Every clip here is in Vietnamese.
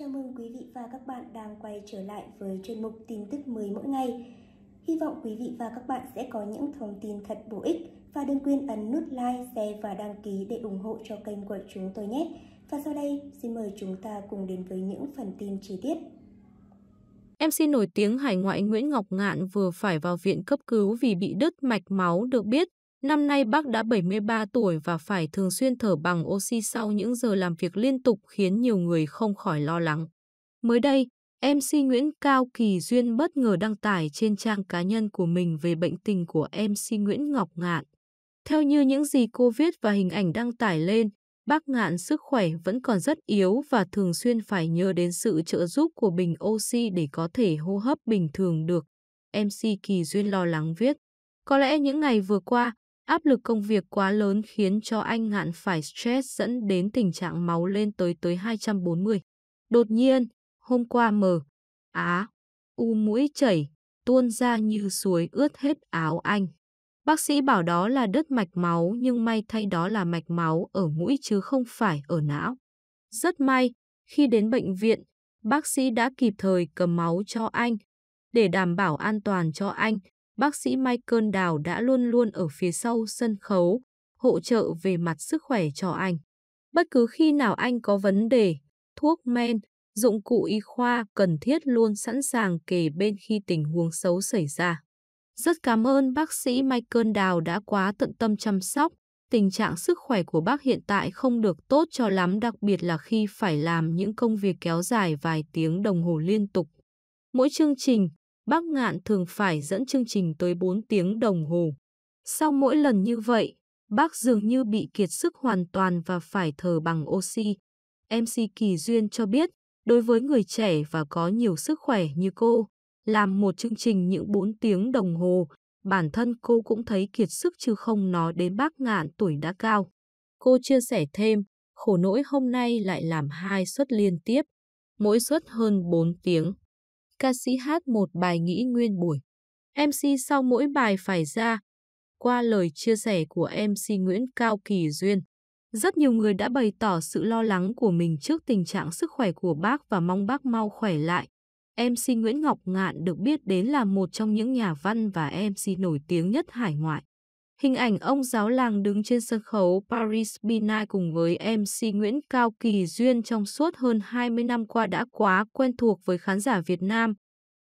Chào mừng quý vị và các bạn đang quay trở lại với chuyên mục tin tức mới mỗi ngày. Hy vọng quý vị và các bạn sẽ có những thông tin thật bổ ích và đừng quên ấn nút like, share và đăng ký để ủng hộ cho kênh của chúng tôi nhé. Và sau đây, xin mời chúng ta cùng đến với những phần tin chi tiết. MC nổi tiếng hải ngoại Nguyễn Ngọc Ngạn vừa phải vào viện cấp cứu vì bị đứt mạch máu được biết Năm nay bác đã 73 tuổi và phải thường xuyên thở bằng oxy sau những giờ làm việc liên tục khiến nhiều người không khỏi lo lắng. Mới đây, MC Nguyễn Cao Kỳ Duyên bất ngờ đăng tải trên trang cá nhân của mình về bệnh tình của MC Nguyễn Ngọc Ngạn. Theo như những gì cô viết và hình ảnh đăng tải lên, bác Ngạn sức khỏe vẫn còn rất yếu và thường xuyên phải nhờ đến sự trợ giúp của bình oxy để có thể hô hấp bình thường được. MC Kỳ Duyên lo lắng viết. Có lẽ những ngày vừa qua, Áp lực công việc quá lớn khiến cho anh Ngạn phải stress dẫn đến tình trạng máu lên tới tới 240. Đột nhiên, hôm qua mờ, á, u mũi chảy, tuôn ra như suối ướt hết áo anh. Bác sĩ bảo đó là đứt mạch máu nhưng may thay đó là mạch máu ở mũi chứ không phải ở não. Rất may, khi đến bệnh viện, bác sĩ đã kịp thời cầm máu cho anh. Để đảm bảo an toàn cho anh, bác sĩ Michael Đào đã luôn luôn ở phía sau sân khấu, hỗ trợ về mặt sức khỏe cho anh. Bất cứ khi nào anh có vấn đề, thuốc men, dụng cụ y khoa cần thiết luôn sẵn sàng kề bên khi tình huống xấu xảy ra. Rất cảm ơn bác sĩ Michael Đào đã quá tận tâm chăm sóc. Tình trạng sức khỏe của bác hiện tại không được tốt cho lắm đặc biệt là khi phải làm những công việc kéo dài vài tiếng đồng hồ liên tục. Mỗi chương trình, Bác Ngạn thường phải dẫn chương trình tới 4 tiếng đồng hồ. Sau mỗi lần như vậy, bác dường như bị kiệt sức hoàn toàn và phải thở bằng oxy. MC Kỳ Duyên cho biết, đối với người trẻ và có nhiều sức khỏe như cô, làm một chương trình những 4 tiếng đồng hồ, bản thân cô cũng thấy kiệt sức chứ không nói đến bác ngạn tuổi đã cao. Cô chia sẻ thêm, khổ nỗi hôm nay lại làm hai suất liên tiếp, mỗi suất hơn 4 tiếng ca sĩ hát một bài nghĩ nguyên buổi. MC sau mỗi bài phải ra. Qua lời chia sẻ của MC Nguyễn Cao Kỳ Duyên, rất nhiều người đã bày tỏ sự lo lắng của mình trước tình trạng sức khỏe của bác và mong bác mau khỏe lại. MC Nguyễn Ngọc Ngạn được biết đến là một trong những nhà văn và MC nổi tiếng nhất hải ngoại. Hình ảnh ông giáo làng đứng trên sân khấu Paris Bina cùng với MC Nguyễn Cao Kỳ Duyên trong suốt hơn 20 năm qua đã quá quen thuộc với khán giả Việt Nam.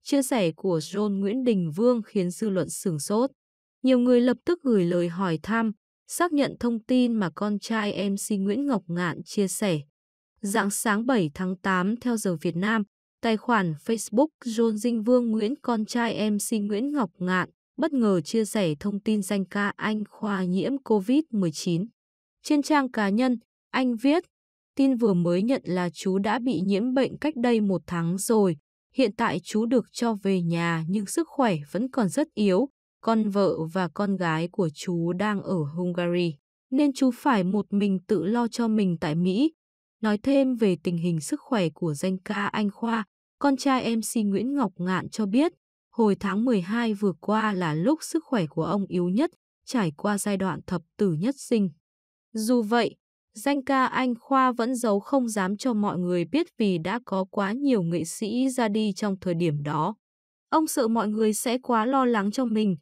Chia sẻ của John Nguyễn Đình Vương khiến dư luận sửng sốt. Nhiều người lập tức gửi lời hỏi thăm, xác nhận thông tin mà con trai MC Nguyễn Ngọc Ngạn chia sẻ. Dạng sáng 7 tháng 8 theo giờ Việt Nam, tài khoản Facebook John Dinh Vương Nguyễn con trai MC Nguyễn Ngọc Ngạn bất ngờ chia sẻ thông tin danh ca anh khoa nhiễm COVID-19. Trên trang cá nhân, anh viết, tin vừa mới nhận là chú đã bị nhiễm bệnh cách đây một tháng rồi. Hiện tại chú được cho về nhà nhưng sức khỏe vẫn còn rất yếu. Con vợ và con gái của chú đang ở Hungary, nên chú phải một mình tự lo cho mình tại Mỹ. Nói thêm về tình hình sức khỏe của danh ca anh Khoa, con trai MC Nguyễn Ngọc Ngạn cho biết, Hồi tháng 12 vừa qua là lúc sức khỏe của ông yếu nhất, trải qua giai đoạn thập tử nhất sinh. Dù vậy, danh ca Anh Khoa vẫn giấu không dám cho mọi người biết vì đã có quá nhiều nghệ sĩ ra đi trong thời điểm đó. Ông sợ mọi người sẽ quá lo lắng cho mình.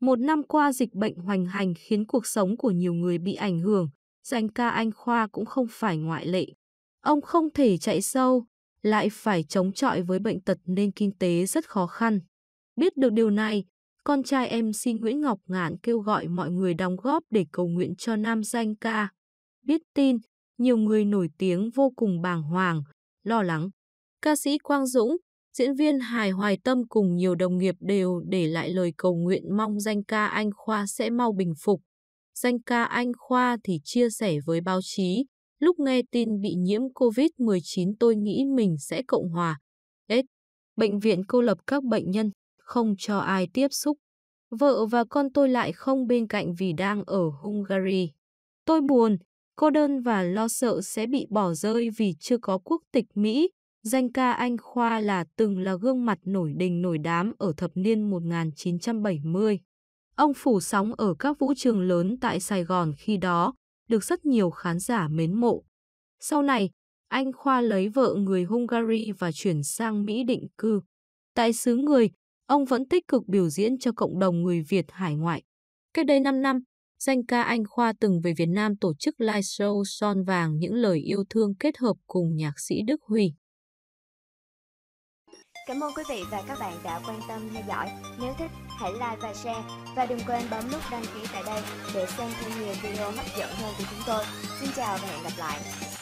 Một năm qua dịch bệnh hoành hành khiến cuộc sống của nhiều người bị ảnh hưởng, danh ca Anh Khoa cũng không phải ngoại lệ. Ông không thể chạy sâu, lại phải chống chọi với bệnh tật nên kinh tế rất khó khăn. Biết được điều này, con trai em xin Nguyễn Ngọc Ngạn kêu gọi mọi người đóng góp để cầu nguyện cho nam danh ca. Biết tin, nhiều người nổi tiếng vô cùng bàng hoàng, lo lắng. Ca sĩ Quang Dũng, diễn viên Hải Hoài Tâm cùng nhiều đồng nghiệp đều để lại lời cầu nguyện mong danh ca Anh Khoa sẽ mau bình phục. Danh ca Anh Khoa thì chia sẻ với báo chí, lúc nghe tin bị nhiễm COVID-19 tôi nghĩ mình sẽ cộng hòa. Ết, bệnh viện cô lập các bệnh nhân không cho ai tiếp xúc. Vợ và con tôi lại không bên cạnh vì đang ở Hungary. Tôi buồn, cô đơn và lo sợ sẽ bị bỏ rơi vì chưa có quốc tịch Mỹ. Danh ca anh Khoa là từng là gương mặt nổi đình nổi đám ở thập niên 1970. Ông phủ sóng ở các vũ trường lớn tại Sài Gòn khi đó, được rất nhiều khán giả mến mộ. Sau này, anh Khoa lấy vợ người Hungary và chuyển sang Mỹ định cư. Tại xứ người, Ông vẫn tích cực biểu diễn cho cộng đồng người Việt hải ngoại. Cách đây 5 năm, danh ca Anh Khoa từng về Việt Nam tổ chức live show Son Vàng Những Lời Yêu Thương kết hợp cùng nhạc sĩ Đức Huy. Cảm ơn quý vị và các bạn đã quan tâm theo dõi. Nếu thích, hãy like và share. Và đừng quên bấm nút đăng ký tại đây để xem thêm nhiều video hấp dẫn hơn của chúng tôi. Xin chào và hẹn gặp lại.